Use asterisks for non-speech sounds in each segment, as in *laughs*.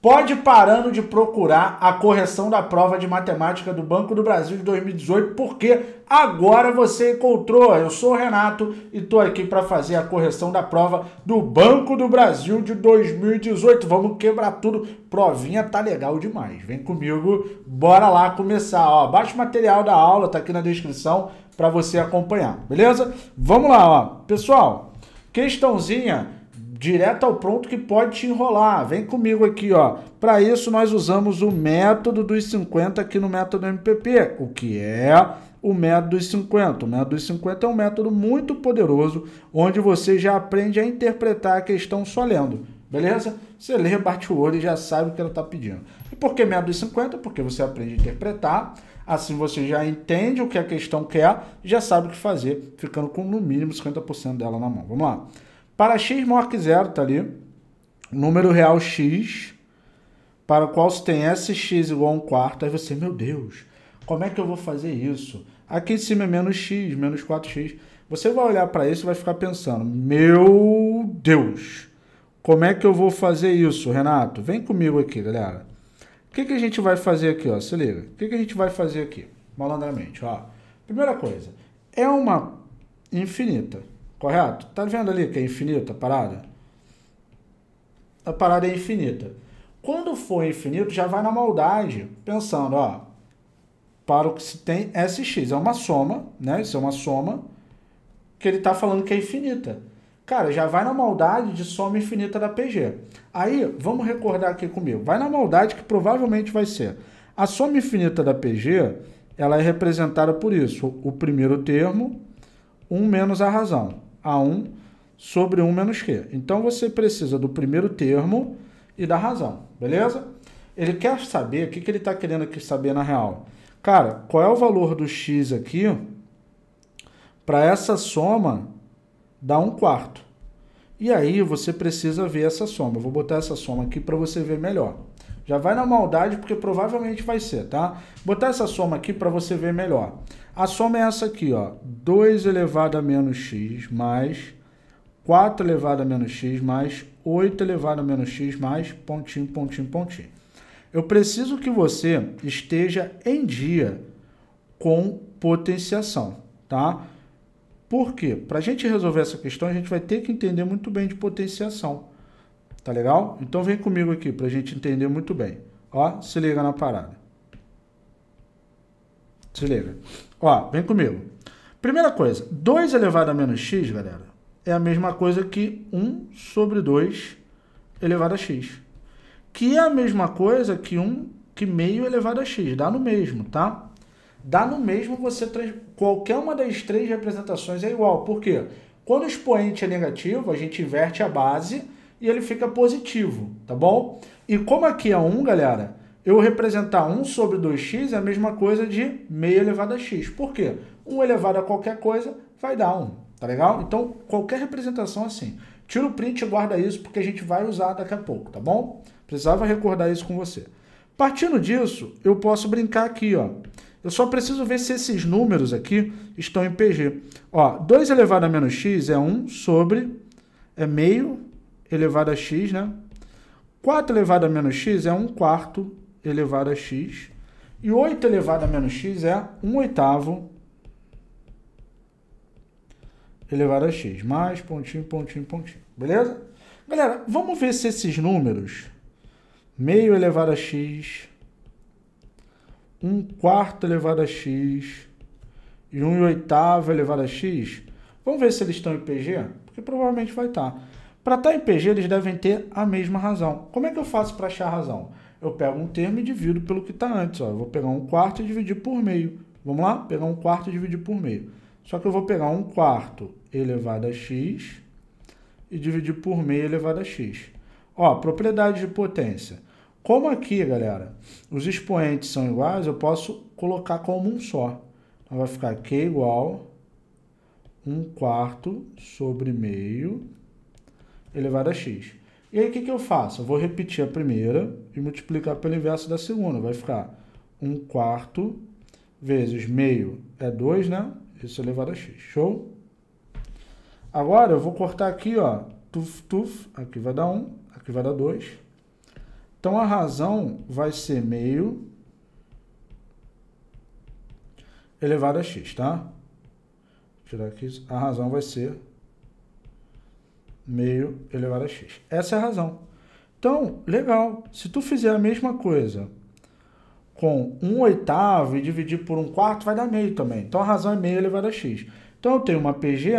pode ir parando de procurar a correção da prova de matemática do Banco do Brasil de 2018, porque agora você encontrou. Eu sou o Renato e estou aqui para fazer a correção da prova do Banco do Brasil de 2018. Vamos quebrar tudo. Provinha tá legal demais. Vem comigo, bora lá começar. Ó, material da aula, tá aqui na descrição para você acompanhar, beleza? Vamos lá, ó. Pessoal, questãozinha direto ao pronto que pode te enrolar. Vem comigo aqui, ó. Para isso nós usamos o método dos 50 aqui no método MPP, o que é o método dos 50. O método dos 50 é um método muito poderoso, onde você já aprende a interpretar a questão só lendo. Beleza? Você lê, bate o olho e já sabe o que ela está pedindo. E por que método dos 50? Porque você aprende a interpretar, assim você já entende o que a questão quer, já sabe o que fazer, ficando com no mínimo 50% dela na mão. Vamos lá. Para x maior que zero, tá ali, número real x, para o qual se tem sx igual a 1 quarto, aí você, meu Deus, como é que eu vou fazer isso? Aqui em cima é menos x, menos 4x. Você vai olhar para isso e vai ficar pensando, meu Deus, como é que eu vou fazer isso, Renato? Vem comigo aqui, galera. O que, que a gente vai fazer aqui, ó? Se liga. O que, que a gente vai fazer aqui, malandramente, ó? Primeira coisa, é uma infinita. Correto? Tá vendo ali que é infinita a parada? A parada é infinita. Quando for infinito, já vai na maldade, pensando, ó, para o que se tem SX. É uma soma, né? Isso é uma soma que ele tá falando que é infinita. Cara, já vai na maldade de soma infinita da PG. Aí, vamos recordar aqui comigo. Vai na maldade que provavelmente vai ser. A soma infinita da PG, ela é representada por isso. O primeiro termo, 1 menos a razão a 1 sobre 1 menos q. Então você precisa do primeiro termo e da razão, beleza? Ele quer saber, o que, que ele está querendo aqui saber na real? Cara, qual é o valor do x aqui para essa soma dar 1 quarto? E aí você precisa ver essa soma. Eu vou botar essa soma aqui para você ver melhor. Já vai na maldade, porque provavelmente vai ser, tá? Botar essa soma aqui para você ver melhor. A soma é essa aqui, ó. 2 elevado a menos x mais 4 elevado a menos x mais 8 elevado a menos x mais pontinho, pontinho, pontinho. Eu preciso que você esteja em dia com potenciação, tá? Por quê? Para a gente resolver essa questão, a gente vai ter que entender muito bem de potenciação. Tá legal? Então vem comigo aqui pra gente entender muito bem. Ó, se liga na parada. Se liga. Ó, vem comigo. Primeira coisa, 2 elevado a menos x, galera, é a mesma coisa que 1 sobre 2 elevado a x. Que é a mesma coisa que 1 que meio elevado a x. Dá no mesmo, tá? Dá no mesmo você... Trans... Qualquer uma das três representações é igual. Por quê? Quando o expoente é negativo, a gente inverte a base e ele fica positivo, tá bom? E como aqui é 1, galera, eu representar 1 sobre 2x é a mesma coisa de meio elevado a x. Por quê? 1 elevado a qualquer coisa vai dar 1, tá legal? Então, qualquer representação é assim. Tira o print e guarda isso, porque a gente vai usar daqui a pouco, tá bom? Precisava recordar isso com você. Partindo disso, eu posso brincar aqui, ó. Eu só preciso ver se esses números aqui estão em PG. Ó, 2 elevado a menos x é 1 sobre é meio elevado a x, né? 4 elevado a menos x é 1 quarto elevado a x. E 8 elevado a menos x é 1 oitavo elevado a x. Mais pontinho, pontinho, pontinho. Beleza? Galera, vamos ver se esses números, meio elevado a x, 1 quarto elevado a x e 1 oitavo elevado a x, vamos ver se eles estão em PG? Porque provavelmente vai estar. Tá. Para estar tá em PG, eles devem ter a mesma razão. Como é que eu faço para achar a razão? Eu pego um termo e divido pelo que está antes. Ó. Eu vou pegar um quarto e dividir por meio. Vamos lá? Pegar um quarto e dividir por meio. Só que eu vou pegar um quarto elevado a x e dividir por meio elevado a x. Ó, propriedade de potência. Como aqui, galera, os expoentes são iguais, eu posso colocar como um só. Então vai ficar q igual 1 quarto sobre meio elevado a x. E aí o que, que eu faço? Eu vou repetir a primeira e multiplicar pelo inverso da segunda. Vai ficar 1 quarto vezes meio é 2, né? Isso é elevado a x. Show? Agora eu vou cortar aqui, ó. Tuf, tuf. Aqui vai dar 1, um, aqui vai dar 2. Então a razão vai ser meio elevado a x, tá? Vou tirar aqui. A razão vai ser meio elevado a x. Essa é a razão. Então, legal. Se tu fizer a mesma coisa com um oitavo e dividir por um quarto, vai dar meio também. Então, a razão é meio elevado a x. Então, eu tenho uma PG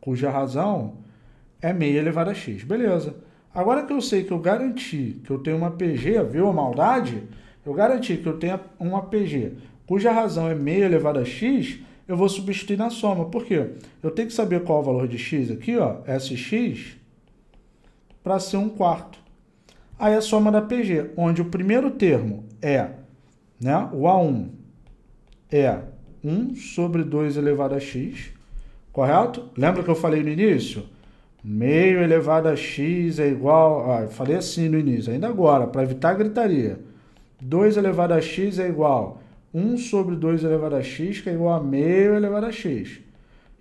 cuja razão é meio elevado a x. Beleza. Agora que eu sei que eu garanti que eu tenho uma PG, viu a maldade? Eu garanti que eu tenho uma PG cuja razão é meio elevado a x, eu vou substituir na soma. Por quê? Eu tenho que saber qual é o valor de x aqui, ó, sx, para ser um quarto. Aí a soma da PG, onde o primeiro termo é, né, o A1 é 1 sobre 2 elevado a x, correto? Lembra que eu falei no início? Meio elevado a x é igual... Ah, falei assim no início, ainda agora, para evitar gritaria. 2 elevado a x é igual 1 sobre 2 elevado a x, que é igual a meio elevado a x.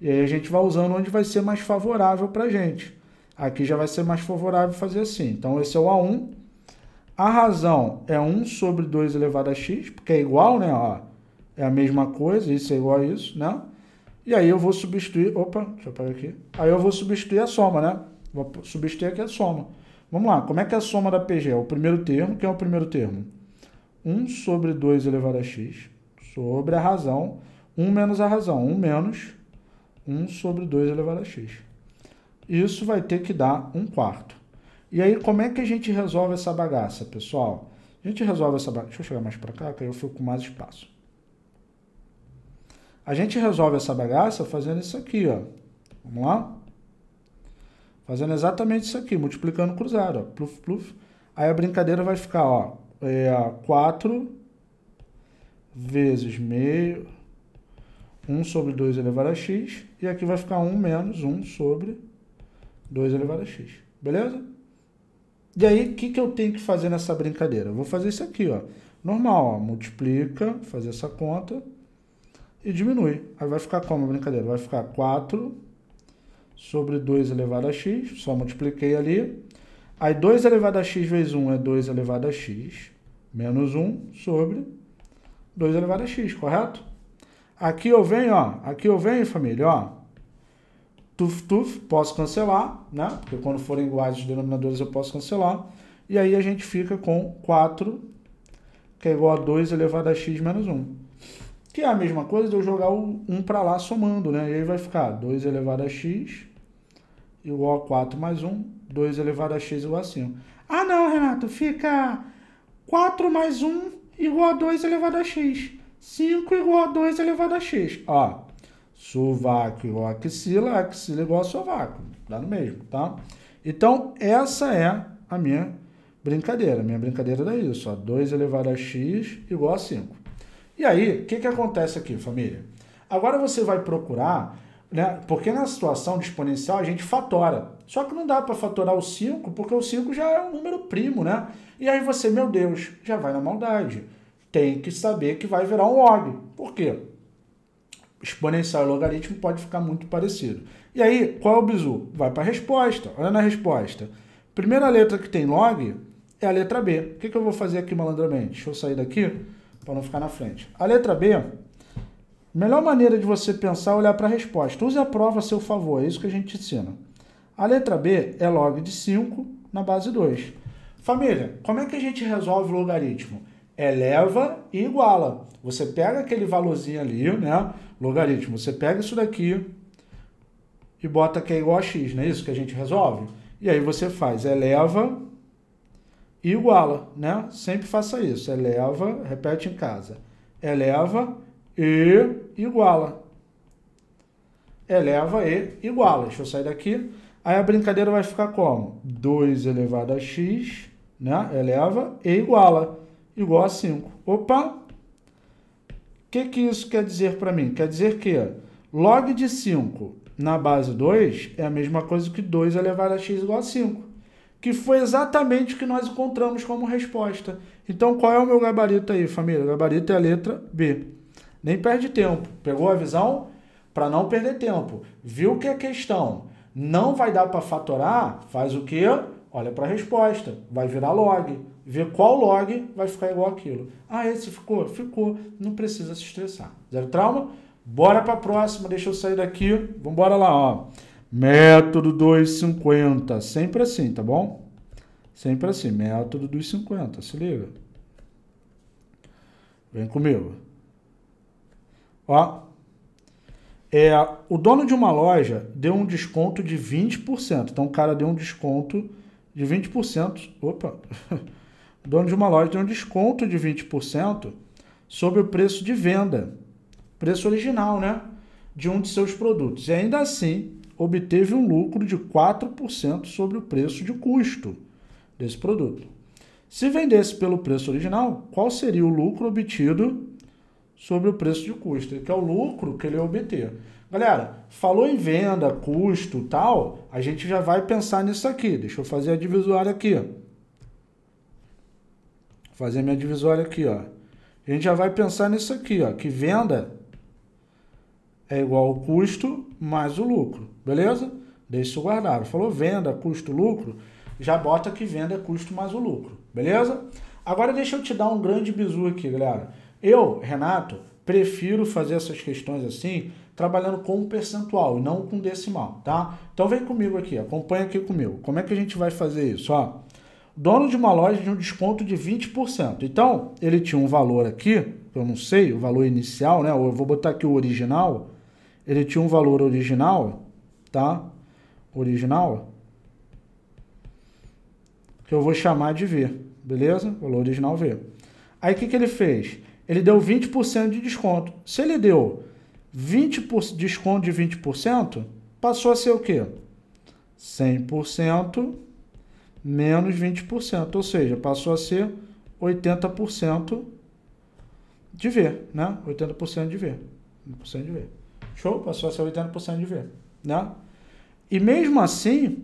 E aí a gente vai usando onde vai ser mais favorável para a gente. Aqui já vai ser mais favorável fazer assim. Então, esse é o A1. A razão é 1 sobre 2 elevado a x, porque é igual, né? Ó, é a mesma coisa, isso é igual a isso, né? E aí eu vou substituir... Opa, deixa eu pegar aqui. Aí eu vou substituir a soma, né? Vou substituir aqui a soma. Vamos lá, como é que é a soma da PG? É o primeiro termo, que é o primeiro termo? 1 sobre 2 elevado a x sobre a razão 1 menos a razão. 1 menos 1 sobre 2 elevado a x. Isso vai ter que dar 1 quarto. E aí, como é que a gente resolve essa bagaça, pessoal? A gente resolve essa bagaça... Deixa eu chegar mais para cá, que aí eu fico com mais espaço. A gente resolve essa bagaça fazendo isso aqui, ó. Vamos lá? Fazendo exatamente isso aqui, multiplicando cruzado, ó. Pluf, pluf. Aí a brincadeira vai ficar, ó, é a 4 vezes meio, 1 sobre 2 elevado a x, e aqui vai ficar 1 menos 1 sobre 2 elevado a x, beleza? E aí, o que, que eu tenho que fazer nessa brincadeira? Eu vou fazer isso aqui, ó. Normal, ó, multiplica, fazer essa conta e diminui. Aí vai ficar como a brincadeira? Vai ficar 4 sobre 2 elevado a x, só multipliquei ali, Aí 2 elevado a x vezes 1 é 2 elevado a x, menos 1 sobre 2 elevado a x, correto? Aqui eu venho, ó, aqui eu venho, família, ó, tuf, tuf, posso cancelar, né? Porque quando forem iguais os denominadores eu posso cancelar. E aí a gente fica com 4, que é igual a 2 elevado a x menos 1. Que é a mesma coisa de eu jogar o 1 para lá somando, né? E aí vai ficar 2 elevado a x igual a 4 mais 1 2 elevado a x igual a 5. Ah, não, Renato, fica 4 mais 1 igual a 2 elevado a x. 5 igual a 2 elevado a x. Ó, sovaco igual a axila, axila igual a sovaco. Dá no mesmo, tá? Então, essa é a minha brincadeira. Minha brincadeira é isso, ó. 2 elevado a x igual a 5. E aí, o que, que acontece aqui, família? Agora você vai procurar, né? Porque na situação de exponencial a gente fatora. Só que não dá para fatorar o 5, porque o 5 já é um número primo, né? E aí você, meu Deus, já vai na maldade. Tem que saber que vai virar um log. Por quê? Exponencial e logaritmo pode ficar muito parecido. E aí, qual é o bizu? Vai para a resposta. Olha na resposta. Primeira letra que tem log é a letra B. O que, que eu vou fazer aqui malandramente? Deixa eu sair daqui para não ficar na frente. A letra B Melhor maneira de você pensar é olhar para a resposta. Use a prova a seu favor, é isso que a gente ensina. A letra B é log de 5 na base 2. Família, como é que a gente resolve o logaritmo? Eleva e iguala. Você pega aquele valorzinho ali, né? Logaritmo. Você pega isso daqui e bota que é igual a x, não é isso que a gente resolve? E aí você faz eleva e iguala, né? Sempre faça isso. Eleva, repete em casa. Eleva e iguala. Eleva e iguala. Deixa eu sair daqui. Aí a brincadeira vai ficar como? 2 elevado a x, né? Eleva e iguala. Igual a 5. Opa! O que, que isso quer dizer para mim? Quer dizer que log de 5 na base 2 é a mesma coisa que 2 elevado a x igual a 5. Que foi exatamente o que nós encontramos como resposta. Então, qual é o meu gabarito aí, família? O gabarito é a letra B. Nem perde tempo. Pegou a visão? Para não perder tempo. Viu que a é questão não vai dar para fatorar? Faz o quê? Olha para a resposta, vai virar log, ver qual log vai ficar igual aquilo. Ah, esse ficou? Ficou. Não precisa se estressar. Zero trauma? Bora para a próxima, deixa eu sair daqui. Vamos bora lá, ó. Método 250, sempre assim, tá bom? Sempre assim, método dos 50, se liga. Vem comigo. Ó, é, o dono de uma loja deu um desconto de 20%. Então o cara deu um desconto de 20%. Opa! *laughs* O dono de uma loja deu um desconto de 20% sobre o preço de venda. Preço original, né? De um de seus produtos. E ainda assim, obteve um lucro de 4% sobre o preço de custo desse produto. Se vendesse pelo preço original, qual seria o lucro obtido sobre o preço de custo, que é o lucro que ele obter. Galera, falou em venda, custo tal, a gente já vai pensar nisso aqui. Deixa eu fazer a divisória aqui. Fazer minha divisória aqui, ó. A gente já vai pensar nisso aqui, ó, que venda é igual ao custo mais o lucro, beleza? Deixa isso guardado. Falou venda, custo, lucro, já bota que venda é custo mais o lucro, beleza? Agora deixa eu te dar um grande bizu aqui, galera. Eu, Renato, prefiro fazer essas questões assim, trabalhando com um percentual e não com decimal, tá? Então vem comigo aqui, acompanha aqui comigo. Como é que a gente vai fazer isso, ó? Dono de uma loja de um desconto de 20%. Então, ele tinha um valor aqui, eu não sei, o valor inicial, né? eu vou botar aqui o original. Ele tinha um valor original, tá? Original. Que eu vou chamar de V, beleza? Valor original V. Aí o que, que ele fez? ele deu 20% de desconto. Se ele deu 20 por, desconto de 20%, passou a ser o quê? 100% menos 20%, ou seja, passou a ser 80% de ver, né? 80% de ver. 80% de V. Show? Passou a ser 80% de ver, né? E mesmo assim,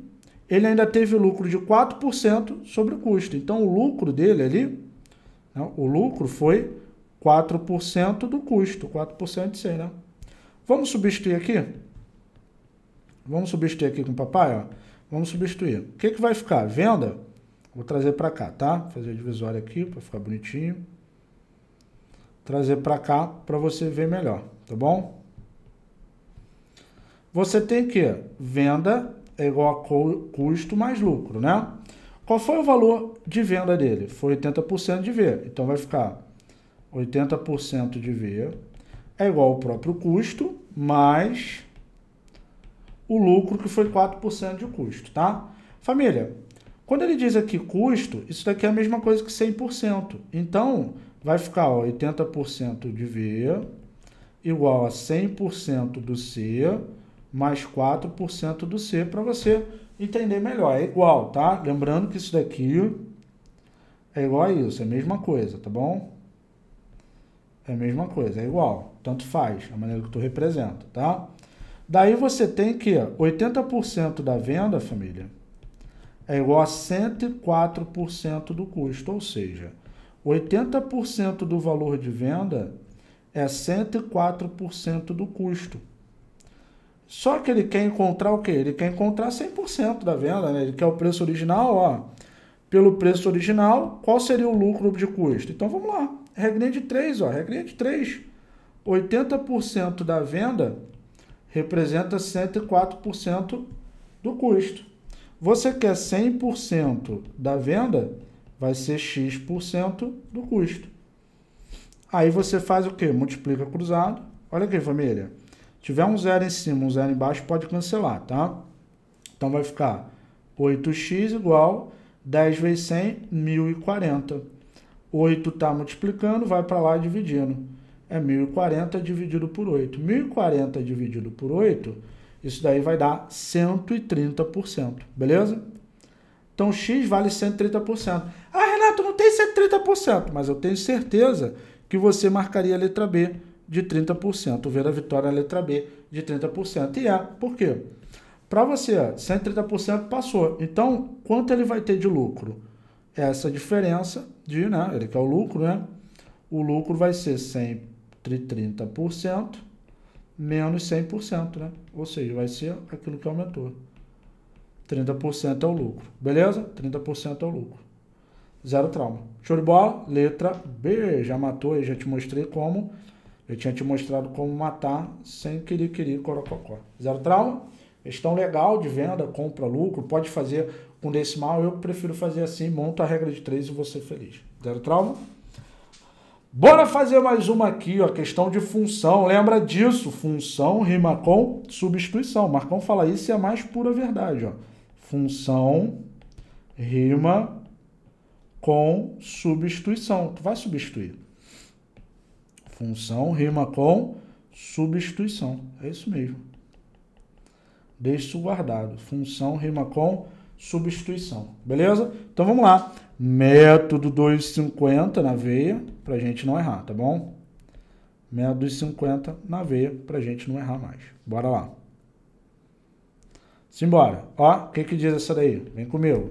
ele ainda teve lucro de 4% sobre o custo. Então, o lucro dele ali, né? o lucro foi 4% do custo, 4% de 100, né? Vamos substituir aqui? Vamos substituir aqui com o papai, ó. Vamos substituir. O que, que vai ficar? Venda? Vou trazer para cá, tá? Vou fazer a divisória aqui para ficar bonitinho. Trazer para cá para você ver melhor, tá bom? Você tem que venda é igual a custo mais lucro, né? Qual foi o valor de venda dele? Foi 80% de V. Então vai ficar 80% de V é igual ao próprio custo, mais o lucro que foi 4% de custo, tá? Família, quando ele diz aqui custo, isso daqui é a mesma coisa que 100%. Então, vai ficar ó, 80% de V igual a 100% do C mais 4% do C para você entender melhor. É igual, tá? Lembrando que isso daqui é igual a isso, é a mesma coisa, tá bom? É a mesma coisa, é igual. Tanto faz, a maneira que tu representa, tá? Daí você tem que 80% da venda, família, é igual a 104% do custo, ou seja, 80% do valor de venda é 104% do custo. Só que ele quer encontrar o quê? Ele quer encontrar 100% da venda, né? Ele quer o preço original, ó. Pelo preço original, qual seria o lucro de custo? Então vamos lá regrinha de 3, ó, regrinha de 3. 80% da venda representa 104% do custo. Você quer 100% da venda, vai ser X% do custo. Aí você faz o que? Multiplica cruzado. Olha aqui, família. Tiver um zero em cima, um zero embaixo, pode cancelar, tá? Então vai ficar 8x igual 10 vezes 100, 1040. 8 está multiplicando, vai para lá dividindo. É 1040 dividido por 8. 1040 dividido por 8, isso daí vai dar 130%, beleza? Então X vale 130%. Ah, Renato, não tem 130%, mas eu tenho certeza que você marcaria a letra B de 30%, ver a vitória na letra B de 30%. E é, por quê? Para você, 130% passou. Então, quanto ele vai ter de lucro? essa diferença de, né, ele quer o lucro, né? O lucro vai ser sempre 30% menos 100%, né? Ou seja, vai ser aquilo que aumentou. 30% é o lucro, beleza? 30% é o lucro. Zero trauma. Show de bola? Letra B. Já matou aí, já te mostrei como. Eu tinha te mostrado como matar sem querer, querer, corococó. Zero trauma? Questão legal de venda, compra, lucro. Pode fazer com decimal, eu prefiro fazer assim, monto a regra de três e vou ser feliz. Zero trauma? Bora fazer mais uma aqui, ó, questão de função. Lembra disso, função rima com substituição. Marcão fala isso e é a mais pura verdade, ó. Função rima com substituição. Tu vai substituir. Função rima com substituição. É isso mesmo. Deixa isso guardado. Função rima com substituição substituição. Beleza? Então vamos lá. Método 250 na veia para gente não errar, tá bom? Método 250 na veia para gente não errar mais. Bora lá. Simbora. Ó, o que, que diz essa daí? Vem comigo.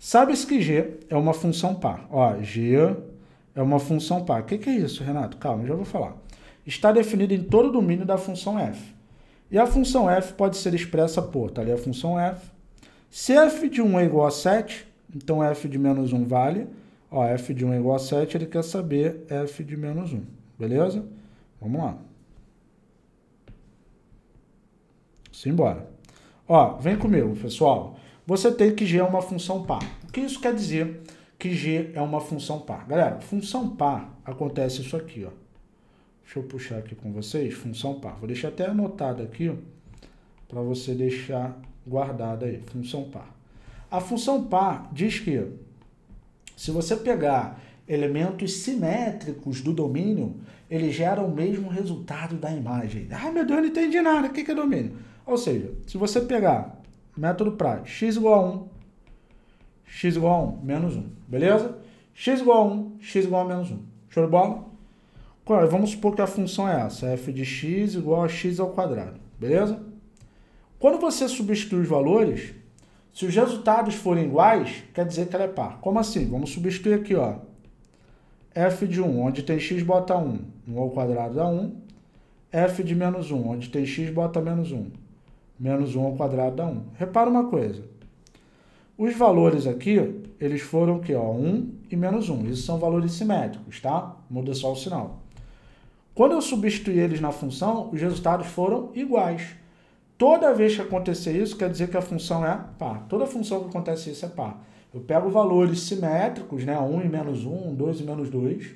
Sabes que G é uma função par. Ó, G é uma função par. O que, que é isso, Renato? Calma, já vou falar. Está definido em todo o domínio da função f. E a função f pode ser expressa por, tá ali a função f, se f de 1 é igual a 7, então f de menos 1 vale. Ó, f de 1 é igual a 7, ele quer saber f de menos 1. Beleza? Vamos lá. Simbora. Ó, vem comigo, pessoal. Você tem que g é uma função par. O que isso quer dizer? Que g é uma função par. Galera, função par acontece isso aqui, ó. Deixa eu puxar aqui com vocês, função par. Vou deixar até anotado aqui, ó para você deixar guardada aí, função par. A função par diz que se você pegar elementos simétricos do domínio, ele gera o mesmo resultado da imagem. Ai meu Deus, eu não entendi nada, o que é domínio? Ou seja, se você pegar método pra x igual a 1, x igual a 1, menos 1, beleza? x igual a 1, x igual a menos 1. Show de bola? Vamos supor que a função é essa, f de x igual a x ao quadrado, beleza? Quando você substitui os valores, se os resultados forem iguais, quer dizer que ela é par. Como assim? Vamos substituir aqui, ó. f de 1, onde tem x, bota 1. 1 ao quadrado dá 1. f de menos 1, onde tem x, bota menos 1. Menos 1 ao quadrado dá 1. Repara uma coisa. Os valores aqui, eles foram o quê? 1 e menos 1. Isso são valores simétricos, tá? Muda só o sinal. Quando eu substituí eles na função, os resultados foram iguais. Toda vez que acontecer isso, quer dizer que a função é par. Toda função que acontece isso é par. Eu pego valores simétricos, né? 1 e menos 1, 2 e menos 2,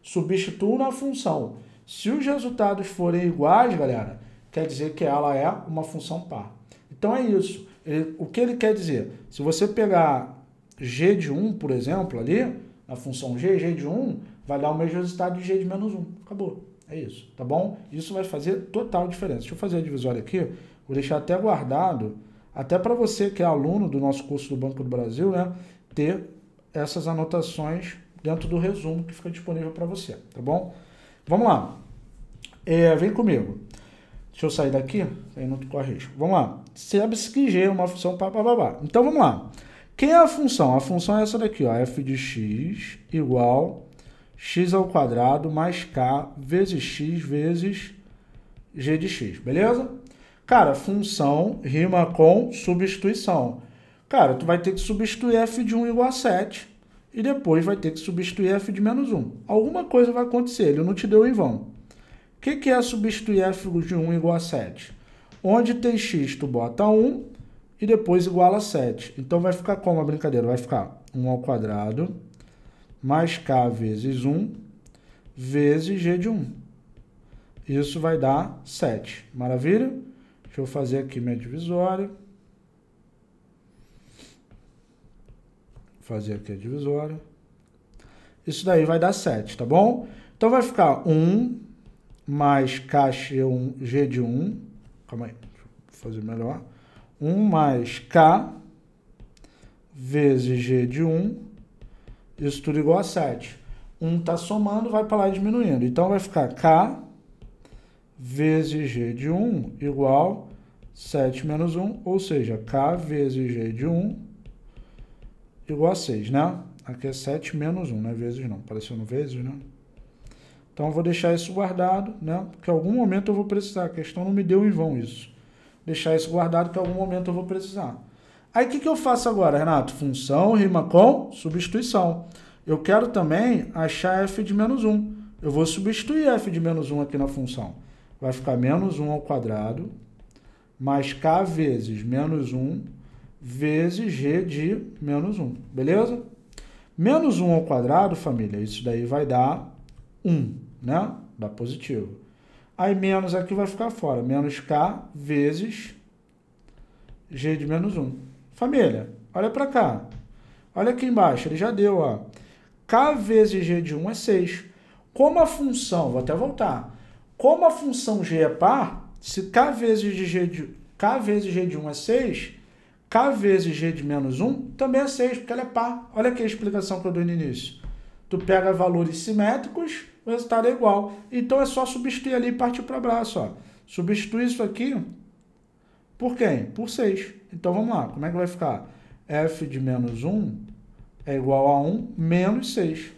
substituo na função. Se os resultados forem iguais, galera, quer dizer que ela é uma função par. Então é isso. Ele, o que ele quer dizer? Se você pegar g de 1, por exemplo, ali, na função g, g de 1, vai dar o mesmo resultado de g de menos 1. Acabou. É isso, tá bom? Isso vai fazer total diferença. Deixa eu fazer a divisória aqui. Vou deixar até guardado, até para você que é aluno do nosso curso do Banco do Brasil, né, ter essas anotações dentro do resumo que fica disponível para você, tá bom? Vamos lá. É, vem comigo. Deixa eu sair daqui, aí não corre risco. Vamos lá. sabe que G é uma função pá, Então vamos lá. Quem é a função? A função é essa daqui, ó, f de x igual x ao quadrado mais k vezes x vezes g de x, beleza? Cara, função rima com substituição. Cara, tu vai ter que substituir f de 1 igual a 7 e depois vai ter que substituir f de menos 1. Alguma coisa vai acontecer, ele não te deu em vão. O que, que é substituir f de 1 igual a 7? Onde tem x, tu bota 1 e depois igual a 7. Então vai ficar como a brincadeira? Vai ficar 1 ao quadrado mais k vezes 1 vezes g de 1. Isso vai dar 7. Maravilha? Deixa eu fazer aqui minha divisória. Fazer aqui a divisória. Isso daí vai dar 7, tá bom? Então vai ficar 1 mais kx G de 1. Calma aí, deixa eu fazer melhor. 1 mais K vezes G de 1. Isso tudo igual a 7. 1 está somando, vai para lá diminuindo. Então vai ficar K vezes g de 1 igual 7 menos 1, ou seja, k vezes g de 1 igual a 6, né? Aqui é 7 menos 1, não é vezes não, parecendo vezes, né? Então eu vou deixar isso guardado, né? Porque em algum momento eu vou precisar, a questão não me deu em vão isso. Deixar isso guardado que em algum momento eu vou precisar. Aí o que, que eu faço agora, Renato? Função rima com substituição. Eu quero também achar f de menos 1. Eu vou substituir f de menos 1 aqui na função vai ficar menos 1 ao quadrado, mais k vezes menos 1, vezes g de menos 1, beleza? Menos 1 ao quadrado, família, isso daí vai dar 1, né? Dá positivo. Aí menos aqui vai ficar fora, menos k vezes g de menos 1. Família, olha para cá. Olha aqui embaixo, ele já deu, ó. k vezes g de 1 é 6. Como a função, vou até voltar, como a função g é par, se k vezes, de g de, k vezes g de 1 é 6, k vezes g de menos 1 também é 6, porque ela é par. Olha aqui a explicação que eu dei no início. Tu pega valores simétricos, o resultado é igual. Então é só substituir ali e partir para braço. Ó. Substitui isso aqui por quem? Por 6. Então vamos lá, como é que vai ficar? f de menos 1 é igual a 1 menos 6.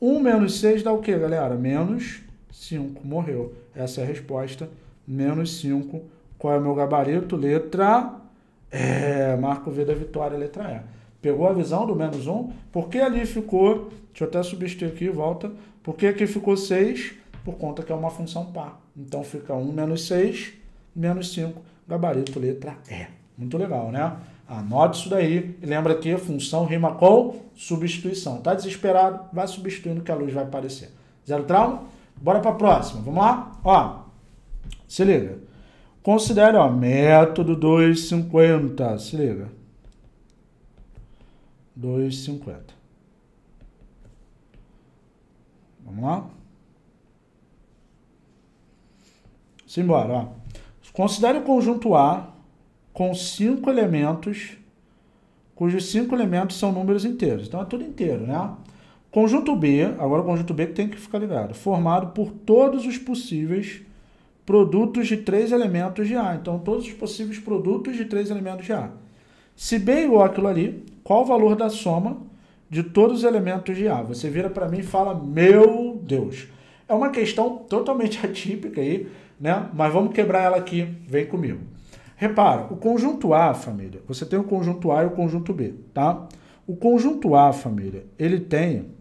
1 menos 6 dá o quê, galera? Menos 5 morreu. Essa é a resposta. Menos 5. Qual é o meu gabarito? Letra é, Marco V da vitória, letra E. Pegou a visão do menos 1? Porque ali ficou, deixa eu até substituir aqui, volta. Porque aqui ficou 6? Por conta que é uma função par. Então fica 1 menos 6, menos 5, gabarito, letra E. Muito legal, né? Anote isso daí. Lembra que função rima com substituição. Tá desesperado? Vai substituindo que a luz vai aparecer. Zero trauma? Bora para a próxima. Vamos lá? Ó, se liga. Considere, ó, método 250. Se liga. 250. Vamos lá? Simbora, ó. Considere o conjunto A com cinco elementos, cujos cinco elementos são números inteiros. Então é tudo inteiro, né? Conjunto B, agora o conjunto B tem que ficar ligado, formado por todos os possíveis produtos de três elementos de A. Então, todos os possíveis produtos de três elementos de A. Se B igual aquilo ali, qual o valor da soma de todos os elementos de A? Você vira para mim e fala, meu Deus. É uma questão totalmente *laughs* atípica aí, né? Mas vamos quebrar ela aqui, vem comigo. Repara, o conjunto A, família, você tem o conjunto A e o conjunto B, tá? O conjunto A, família, ele tem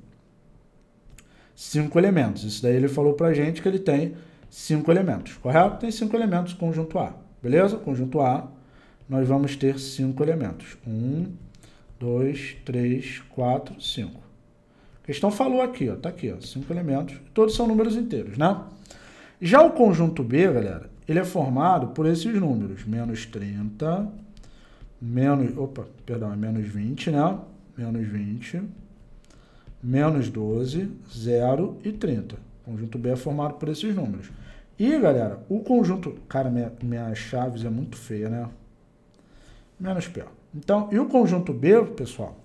cinco elementos. Isso daí ele falou para gente que ele tem cinco elementos, correto? Tem cinco elementos conjunto A, beleza? Conjunto A, nós vamos ter cinco elementos. Um, dois, três, quatro, cinco. A questão falou aqui, ó, tá aqui, ó, cinco elementos. Todos são números inteiros, né? Já o conjunto B, galera, ele é formado por esses números, menos 30, menos, opa, perdão, é menos 20, né? Menos 20, menos 12, 0 e 30. O conjunto B é formado por esses números. E, galera, o conjunto... Cara, minha, minha chaves é muito feia, né? Menos P. Então, e o conjunto B, pessoal?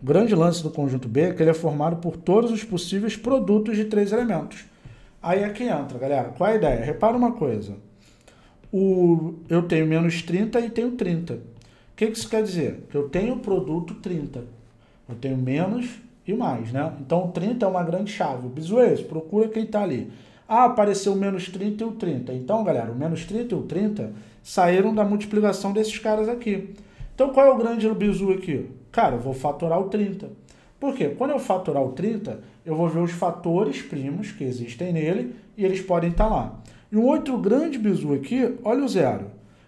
O grande lance do conjunto B é que ele é formado por todos os possíveis produtos de três elementos. Aí é que entra, galera. Qual é a ideia? Repara uma coisa. O, eu tenho menos 30 e tenho 30. O que, que isso quer dizer? Que eu tenho o produto 30. Eu tenho menos e mais, né? Então 30 é uma grande chave. O Bisuês, procura quem está ali. Ah, apareceu o menos 30 e o 30. Então, galera, o menos 30 e o 30 saíram da multiplicação desses caras aqui. Então, qual é o grande bizu aqui? Cara, eu vou fatorar o 30. Por quê? Quando eu fatorar o 30, eu vou ver os fatores primos que existem nele e eles podem estar tá lá. E um outro grande bizu aqui, olha o zero.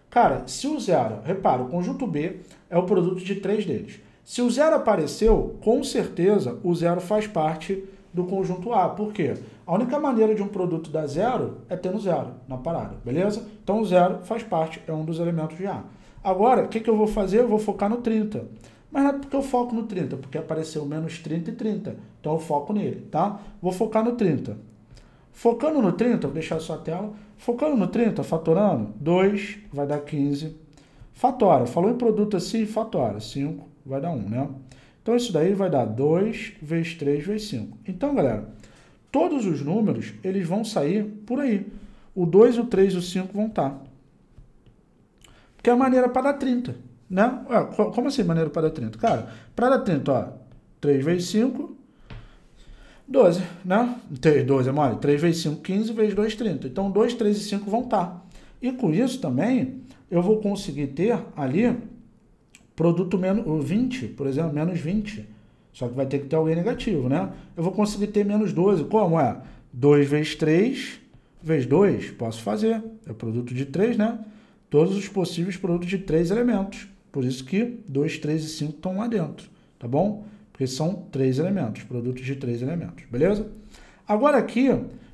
Cara, se o zero, repara, o conjunto B é o produto de três deles. Se o zero apareceu, com certeza o zero faz parte do conjunto A. Por quê? A única maneira de um produto dar zero é tendo zero na parada, beleza? Então o zero faz parte, é um dos elementos de A. Agora, o que, que eu vou fazer? Eu vou focar no 30. Mas não é porque eu foco no 30, porque apareceu menos 30 e 30. Então eu foco nele, tá? Vou focar no 30. Focando no 30, vou deixar só a tela. Focando no 30, fatorando, 2 vai dar 15. Fatora, falou em produto assim, fatora, 5 vai dar 1, né? Então, isso daí vai dar 2 vezes 3 vezes 5. Então, galera, todos os números, eles vão sair por aí. O 2, o 3 e o 5 vão estar. Tá. Porque é a maneira para dar 30, né? Como assim maneira para dar 30? Cara, para dar 30, ó, 3 vezes 5, 12, né? 3, 12 é mole. 3 vezes 5, 15, vezes 2, 30. Então, 2, 3 e 5 vão estar. Tá. E com isso também, eu vou conseguir ter ali Produto menos 20, por exemplo, menos 20. Só que vai ter que ter alguém negativo, né? Eu vou conseguir ter menos 12. Como é? 2 vezes 3 vezes 2, posso fazer. É produto de 3, né? Todos os possíveis produtos de 3 elementos. Por isso que 2, 3 e 5 estão lá dentro, tá bom? Porque são 3 elementos, produtos de 3 elementos, beleza? Agora aqui,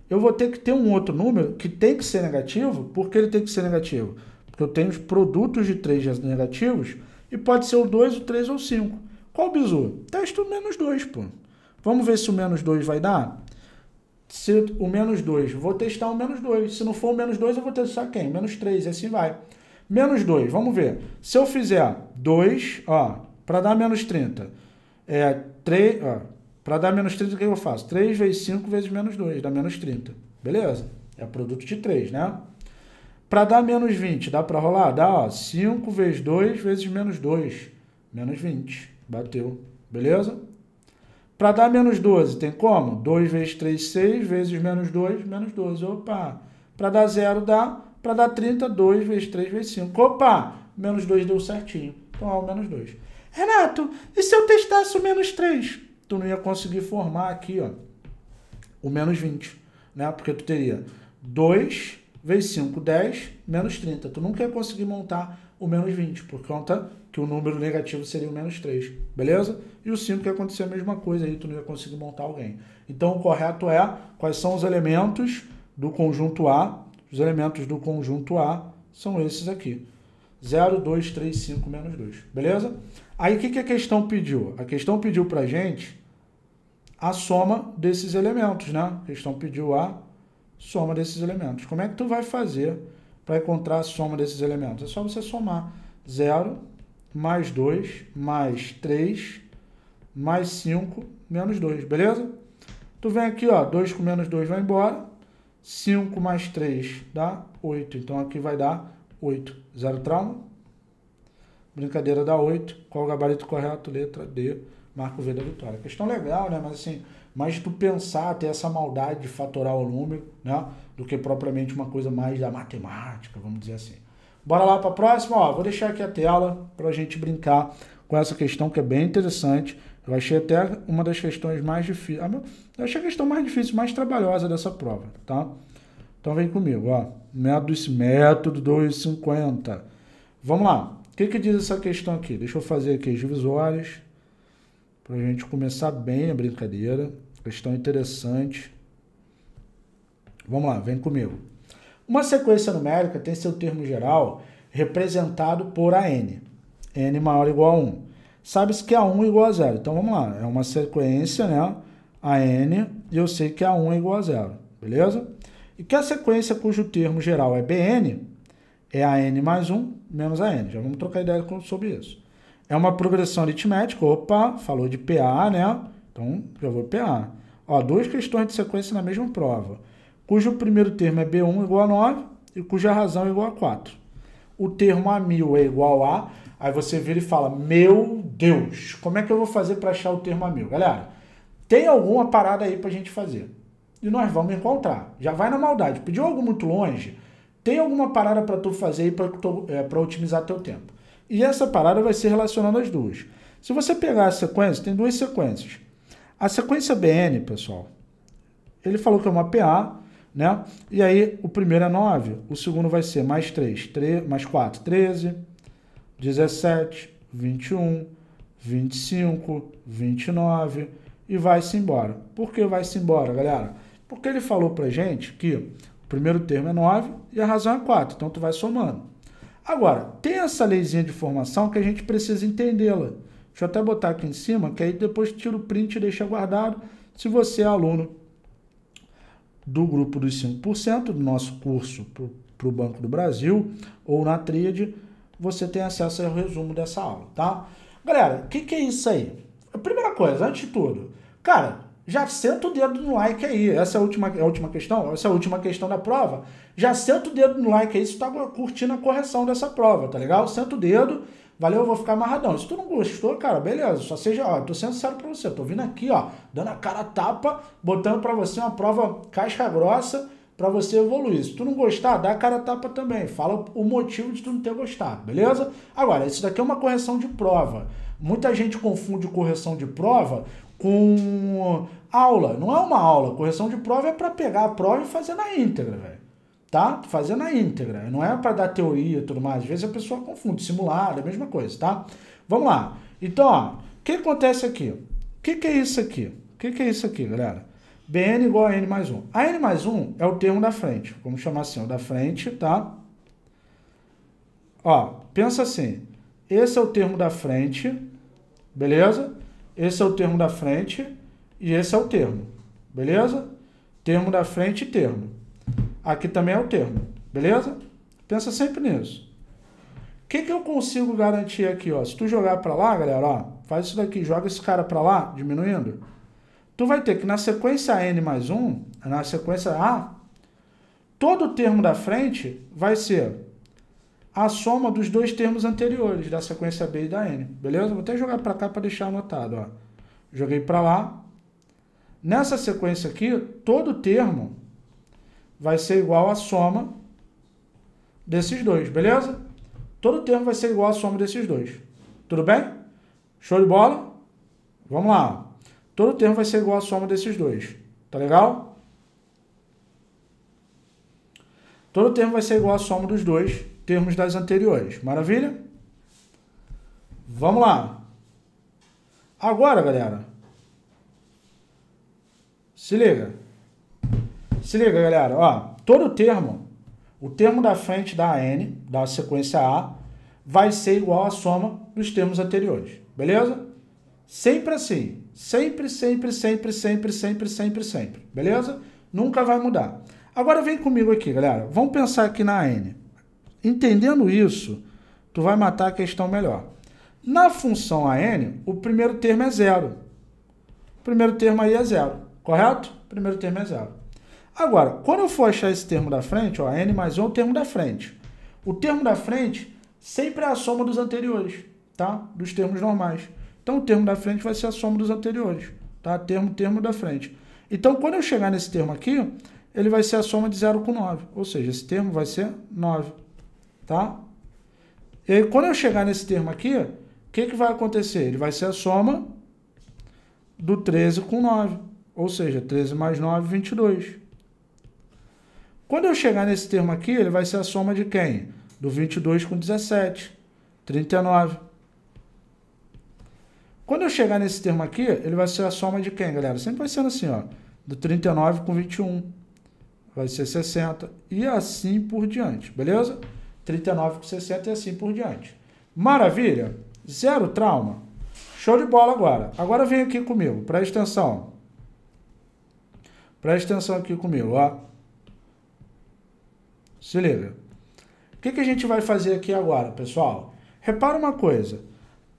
eu vou ter que ter um outro número que tem que ser negativo. Por que ele tem que ser negativo? Porque eu tenho os produtos de 3 negativos e pode ser o 2, o 3 ou o 5. Qual o bizu? Testa o menos 2, pô. Vamos ver se o menos 2 vai dar? Se o menos 2, vou testar o menos 2. Se não for o menos 2, eu vou testar quem? Menos 3, e assim vai. Menos 2, vamos ver. Se eu fizer 2, ó, para dar menos 30, é 3, ó, para dar menos 30, o que eu faço? 3 vezes 5 vezes menos 2, dá menos 30. Beleza? É produto de 3, né? Para dar menos 20, dá para rolar? Dá, ó, 5 vezes 2 vezes menos 2, menos 20. Bateu, beleza? Para dar menos 12, tem como? 2 vezes 3, 6, vezes menos 2, menos 12. Opa! Para dar zero, dá. Para dar 30, 2 vezes 3, vezes 5. Opa! Menos 2 deu certinho. Então é o menos 2. Renato, e se eu testasse o menos 3? Tu não ia conseguir formar aqui, ó, o menos 20, né? Porque tu teria 2 vezes 5, 10, menos 30. Tu nunca ia conseguir montar o menos 20, por conta que o número negativo seria o menos 3, beleza? E o 5 ia acontecer a mesma coisa, aí tu não ia conseguir montar alguém. Então o correto é quais são os elementos do conjunto A. Os elementos do conjunto A são esses aqui. 0, 2, 3, 5, menos 2, beleza? Aí o que, que a questão pediu? A questão pediu pra gente a soma desses elementos, né? A questão pediu A soma desses elementos. Como é que tu vai fazer para encontrar a soma desses elementos? É só você somar 0 mais 2 mais 3 mais 5 menos 2, beleza? Tu vem aqui, ó, 2 com menos 2 vai embora. 5 mais 3 dá 8. Então aqui vai dar 8. Zero trauma. Brincadeira dá 8. Qual o gabarito correto? Letra D. Marco V da vitória. Questão legal, né? Mas assim, mais tu pensar, ter essa maldade de fatorar o número, né? Do que propriamente uma coisa mais da matemática, vamos dizer assim. Bora lá para a próxima, ó. Vou deixar aqui a tela para a gente brincar com essa questão que é bem interessante. Eu achei até uma das questões mais difíceis. Ah, eu achei a questão mais difícil, mais trabalhosa dessa prova, tá? Então vem comigo, ó. Método, método 250. Vamos lá. O que, que diz essa questão aqui? Deixa eu fazer aqui as divisórias para a gente começar bem a brincadeira. Questão interessante. Vamos lá, vem comigo. Uma sequência numérica tem seu termo geral representado por AN. N maior ou igual a 1. Sabe-se que A1 é igual a zero. Então vamos lá, é uma sequência, né? a n e eu sei que A1 é igual a zero, beleza? E que a sequência cujo termo geral é Bn é a n mais 1 menos a n. Já vamos trocar ideia sobre isso. É uma progressão aritmética. Opa, falou de PA, né? Então, já vou PA. Ó, duas questões de sequência na mesma prova, cujo primeiro termo é B1 igual a 9 e cuja razão é igual a 4. O termo a 1000 é igual a... Aí você vira e fala, meu Deus, como é que eu vou fazer para achar o termo a 1000? Galera, tem alguma parada aí para a gente fazer. E nós vamos encontrar. Já vai na maldade. Pediu algo muito longe, tem alguma parada para tu fazer aí para é, otimizar teu tempo. E essa parada vai ser relacionada às duas. Se você pegar a sequência, tem duas sequências. A sequência BN, pessoal, ele falou que é uma PA, né? E aí o primeiro é 9, o segundo vai ser mais 3, 3 mais 4, 13, 17, 21, 25, 29 e vai-se embora. Por que vai-se embora, galera? Porque ele falou pra gente que o primeiro termo é 9 e a razão é 4, então tu vai somando. Agora, tem essa leizinha de formação que a gente precisa entendê-la. Deixa eu até botar aqui em cima, que aí depois tira o print e deixa guardado. Se você é aluno do grupo dos 5% do nosso curso para o Banco do Brasil ou na Tríade, você tem acesso ao resumo dessa aula, tá? Galera, o que, que é isso aí? A primeira coisa, antes de tudo, cara, já senta o dedo no like aí. Essa é a última, é a última questão, essa é a última questão da prova. Já senta o dedo no like aí se tu tá curtindo a correção dessa prova, tá legal? Senta o dedo, valeu, eu vou ficar amarradão. Se tu não gostou, cara, beleza, só seja, ó, tô sendo sincero pra você, tô vindo aqui, ó, dando a cara a tapa, botando pra você uma prova casca grossa para você evoluir. Se tu não gostar, dá a cara a tapa também. Fala o motivo de tu não ter gostado, beleza? Agora, isso daqui é uma correção de prova. Muita gente confunde correção de prova com aula. Não é uma aula. Correção de prova é para pegar a prova e fazer na íntegra, velho. Tá? Fazer na íntegra. Não é para dar teoria e tudo mais. Às vezes a pessoa confunde. Simulado, é a mesma coisa, tá? Vamos lá. Então, ó, o que acontece aqui? O que, que é isso aqui? O que, que é isso aqui, galera? BN igual a N mais 1. A N mais 1 é o termo da frente. Vamos chamar assim, o da frente, tá? Ó, pensa assim. Esse é o termo da frente, beleza? Esse é o termo da frente e esse é o termo. Beleza? Termo da frente e termo. Aqui também é o termo. Beleza? Pensa sempre nisso. O que, que eu consigo garantir aqui? Ó? Se tu jogar para lá, galera, ó, faz isso daqui, joga esse cara para lá, diminuindo. Tu vai ter que na sequência N mais 1, na sequência A, todo o termo da frente vai ser a soma dos dois termos anteriores, da sequência B e da N. Beleza? Vou até jogar para cá para deixar anotado. Ó. Joguei para lá. Nessa sequência aqui, todo termo vai ser igual à soma desses dois, beleza? Todo termo vai ser igual à soma desses dois. Tudo bem? Show de bola? Vamos lá. Todo termo vai ser igual à soma desses dois. Tá legal? Todo termo vai ser igual à soma dos dois termos das anteriores. Maravilha? Vamos lá. Agora, galera. Se liga. Se liga, galera. Ó, todo termo, o termo da frente da AN, da sequência A, vai ser igual à soma dos termos anteriores. Beleza? Sempre assim. Sempre, sempre, sempre, sempre, sempre, sempre, sempre. Beleza? Nunca vai mudar. Agora vem comigo aqui, galera. Vamos pensar aqui na AN. Entendendo isso, tu vai matar a questão melhor. Na função AN, o primeiro termo é zero. O primeiro termo aí é zero, correto? O primeiro termo é zero. Agora, quando eu for achar esse termo da frente, ó, AN mais 1 é o termo da frente. O termo da frente sempre é a soma dos anteriores, tá? Dos termos normais. Então, o termo da frente vai ser a soma dos anteriores, tá? Termo, termo da frente. Então, quando eu chegar nesse termo aqui, ele vai ser a soma de 0 com 9. Ou seja, esse termo vai ser 9. Tá? E quando eu chegar nesse termo aqui, o que, que vai acontecer? Ele vai ser a soma do 13 com 9. Ou seja, 13 mais 9, 22. Quando eu chegar nesse termo aqui, ele vai ser a soma de quem? Do 22 com 17, 39. Quando eu chegar nesse termo aqui, ele vai ser a soma de quem, galera? Sempre vai sendo assim, ó. Do 39 com 21. Vai ser 60. E assim por diante, beleza? 39,60 e assim por diante. Maravilha? Zero trauma. Show de bola agora. Agora vem aqui comigo, presta atenção. Presta atenção aqui comigo, ó. Se liga. O que, que a gente vai fazer aqui agora, pessoal? Repara uma coisa.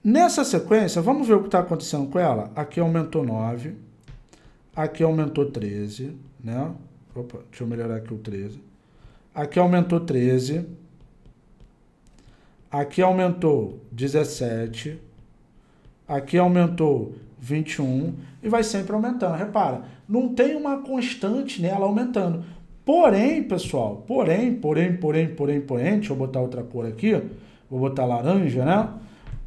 Nessa sequência, vamos ver o que está acontecendo com ela? Aqui aumentou 9, aqui aumentou 13, né? Opa, deixa eu melhorar aqui o 13. Aqui aumentou 13, Aqui aumentou 17. Aqui aumentou 21. E vai sempre aumentando. Repara, não tem uma constante nela aumentando. Porém, pessoal, porém, porém, porém, porém, porém, deixa eu botar outra cor aqui. Vou botar laranja, né?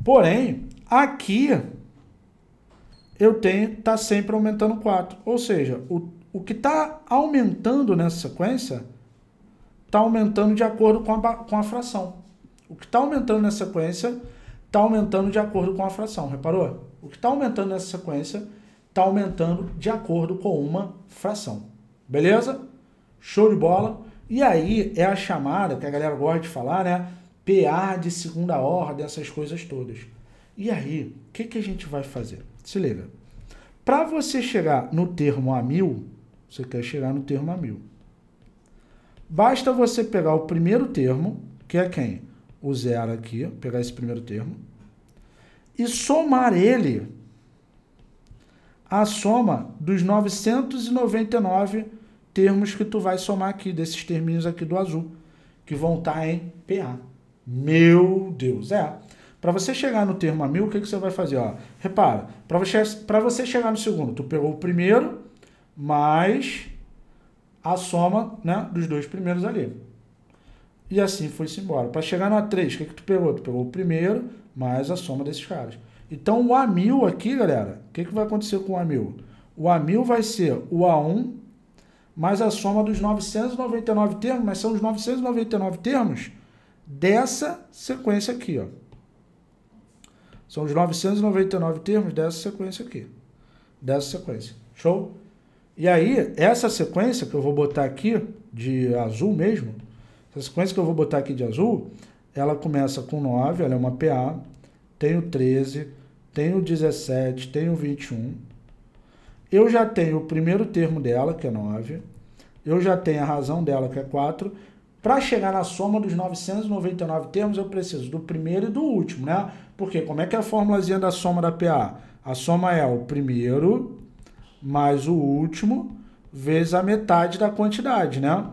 Porém, aqui eu tenho, tá sempre aumentando 4. Ou seja, o, o que está aumentando nessa sequência está aumentando de acordo com a, com a fração. O que está aumentando nessa sequência está aumentando de acordo com a fração, reparou? O que está aumentando nessa sequência está aumentando de acordo com uma fração. Beleza? Show de bola. E aí é a chamada, que a galera gosta de falar, né? PA de segunda ordem, essas coisas todas. E aí, o que, que a gente vai fazer? Se liga. Para você chegar no termo a mil, você quer chegar no termo a mil. Basta você pegar o primeiro termo, que é quem? o zero aqui, pegar esse primeiro termo, e somar ele à soma dos 999 termos que tu vai somar aqui, desses terminhos aqui do azul, que vão estar tá em PA. Meu Deus, é. Para você chegar no termo a mil, o que, que você vai fazer? Ó, repara, para você, para você chegar no segundo, tu pegou o primeiro mais a soma né, dos dois primeiros ali. E assim foi-se embora. Para chegar na 3, o que, que tu pegou? Tu pegou o primeiro mais a soma desses caras. Então o A1000 aqui, galera, o que, que vai acontecer com o A1000? O A1000 vai ser o A1 mais a soma dos 999 termos, mas são os 999 termos dessa sequência aqui, ó. São os 999 termos dessa sequência aqui. Dessa sequência. Show? E aí, essa sequência que eu vou botar aqui, de azul mesmo, essa sequência que eu vou botar aqui de azul, ela começa com 9, ela é uma PA, tem o 13, tem o 17, tem o 21. Eu já tenho o primeiro termo dela, que é 9. Eu já tenho a razão dela, que é 4. Para chegar na soma dos 999 termos, eu preciso do primeiro e do último, né? Porque como é que é a formulazinha da soma da PA? A soma é o primeiro mais o último vezes a metade da quantidade, né?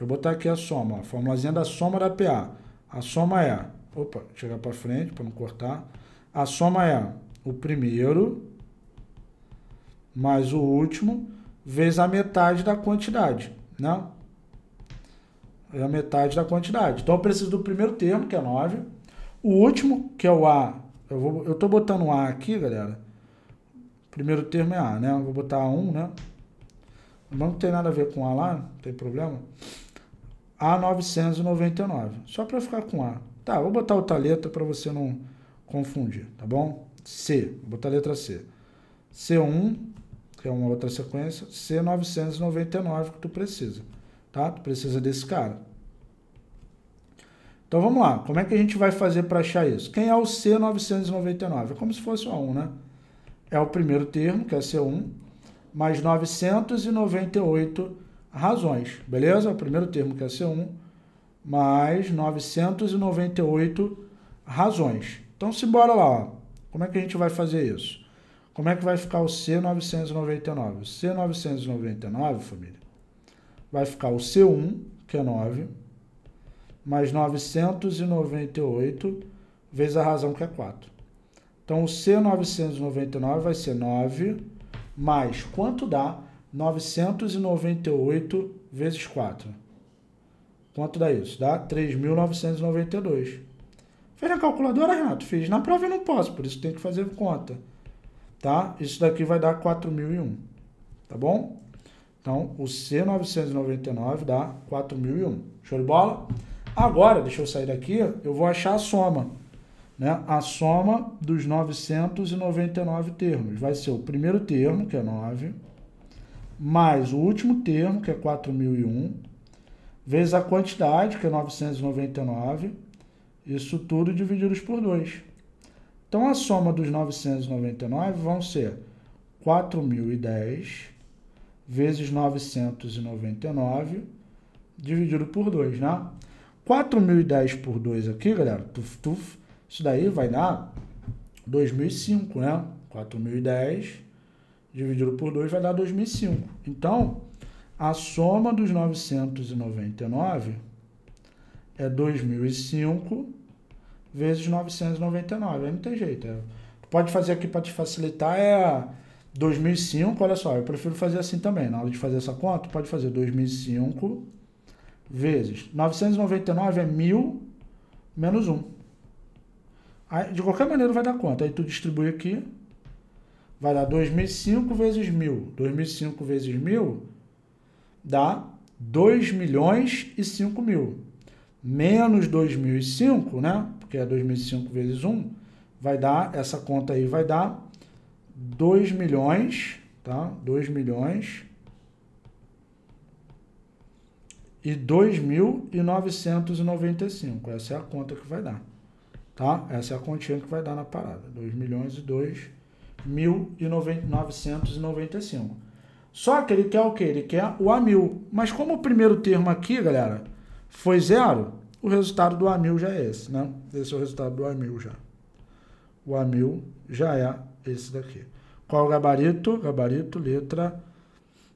Deixa eu botar aqui a soma, a formulazinha da soma da PA. A soma é, opa, chegar para frente para não cortar. A soma é o primeiro mais o último vezes a metade da quantidade, né? É a metade da quantidade. Então eu preciso do primeiro termo, que é 9, o último, que é o A. Eu, vou, eu tô botando A aqui, galera. Primeiro termo é A, né? Eu vou botar A1, né? Mas não tem nada a ver com A lá, não tem problema. A999. Só para ficar com A. Tá, vou botar outra letra para você não confundir, tá bom? C, vou botar a letra C. C1, que é uma outra sequência, C999 que tu precisa, tá? Tu precisa desse cara. Então vamos lá, como é que a gente vai fazer para achar isso? Quem é o C999? É como se fosse o A1, né? É o primeiro termo, que é C1, mais 998 razões, beleza? O primeiro termo que é C1, mais 998 razões. Então, se bora lá, ó. como é que a gente vai fazer isso? Como é que vai ficar o C999? O C999, família, vai ficar o C1, que é 9, mais 998 vezes a razão, que é 4. Então, o C999 vai ser 9 mais quanto dá 998 vezes 4. Quanto dá isso? Dá 3.992. Fez na calculadora, Renato? Fiz. Na prova eu não posso, por isso tem que fazer conta. Tá? Isso daqui vai dar 4.001. Tá bom? Então, o C999 dá 4.001. Show de bola? Agora, deixa eu sair daqui, eu vou achar a soma. Né? A soma dos 999 termos. Vai ser o primeiro termo, que é 9 mais o último termo, que é 4.001, vezes a quantidade, que é 999, isso tudo dividido por 2. Então, a soma dos 999 vão ser 4.010 vezes 999 dividido por 2, né? 4.010 por 2 aqui, galera, tuf, tuf, isso daí vai dar 2.005, né? 4.010 dividido por 2 vai dar 2005. Então, a soma dos 999 é 2005 vezes 999. Aí não tem jeito. É. Pode fazer aqui para te facilitar é 2005, olha só, eu prefiro fazer assim também. Na hora de fazer essa conta, pode fazer 2005 vezes 999 é 1000 menos 1. Aí, de qualquer maneira vai dar conta. Aí tu distribui aqui, vai dar 2005 vezes 1.000. 2005 vezes 1.000 dá 2 milhões e 5 mil. Menos 2005, né? Porque é 2005 vezes 1, vai dar, essa conta aí vai dar 2 milhões, tá? 2 milhões e 2.995. Essa é a conta que vai dar, tá? Essa é a continha que vai dar na parada. 2 milhões e 2 1.995. Só que ele quer o que? Ele quer o a mil. Mas como o primeiro termo aqui, galera, foi zero, o resultado do a mil já é esse, né? Esse é o resultado do a mil já. O a mil já é esse daqui. Qual o gabarito? Gabarito, letra,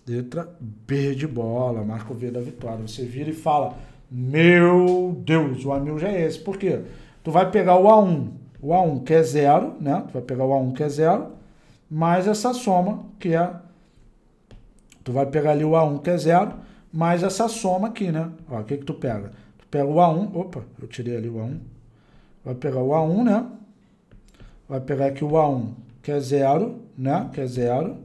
letra B de bola, marco V da vitória. Você vira e fala, meu Deus, o a mil já é esse. Por quê? Tu vai pegar o A1, o A1 que é zero, né? Tu vai pegar o A1 que é zero, mais essa soma que é... Tu vai pegar ali o A1 que é zero, mais essa soma aqui, né? o que que tu pega? Tu pega o A1, opa, eu tirei ali o A1. Vai pegar o A1, né? Vai pegar aqui o A1 que é zero, né? Que é zero,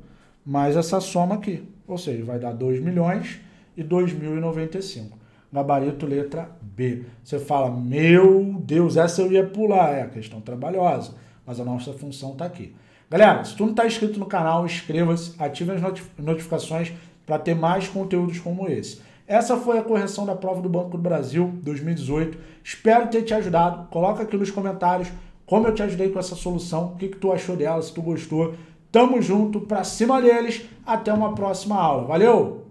mais essa soma aqui. Ou seja, vai dar 2 milhões e 2.095 gabarito letra B. Você fala, meu Deus, essa eu ia pular, é questão trabalhosa, mas a nossa função está aqui. Galera, se tu não está inscrito no canal, inscreva-se, ative as notificações para ter mais conteúdos como esse. Essa foi a correção da prova do Banco do Brasil 2018. Espero ter te ajudado. Coloca aqui nos comentários como eu te ajudei com essa solução, o que, que tu achou dela, se tu gostou. Tamo junto, pra cima deles. Até uma próxima aula. Valeu!